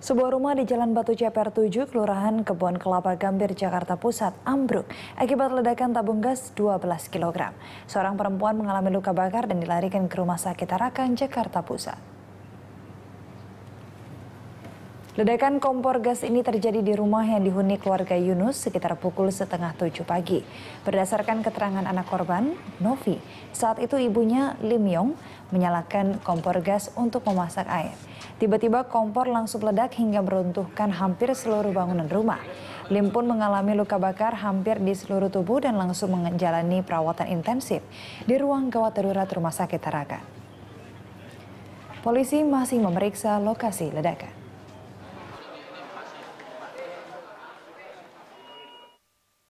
Sebuah rumah di Jalan Batu Ceper 7, Kelurahan Kebon Kelapa Gambir, Jakarta Pusat, ambruk akibat ledakan tabung gas 12 kg. Seorang perempuan mengalami luka bakar dan dilarikan ke Rumah Sakit Tarakan, Jakarta Pusat. Ledakan kompor gas ini terjadi di rumah yang dihuni keluarga Yunus sekitar pukul setengah tujuh pagi. Berdasarkan keterangan anak korban, Novi, saat itu ibunya Lim Yong menyalakan kompor gas untuk memasak air. Tiba-tiba kompor langsung meledak hingga meruntuhkan hampir seluruh bangunan rumah. Lim pun mengalami luka bakar hampir di seluruh tubuh dan langsung menjalani perawatan intensif di ruang gawat darurat Rumah Sakit Tarakan. Polisi masih memeriksa lokasi ledakan.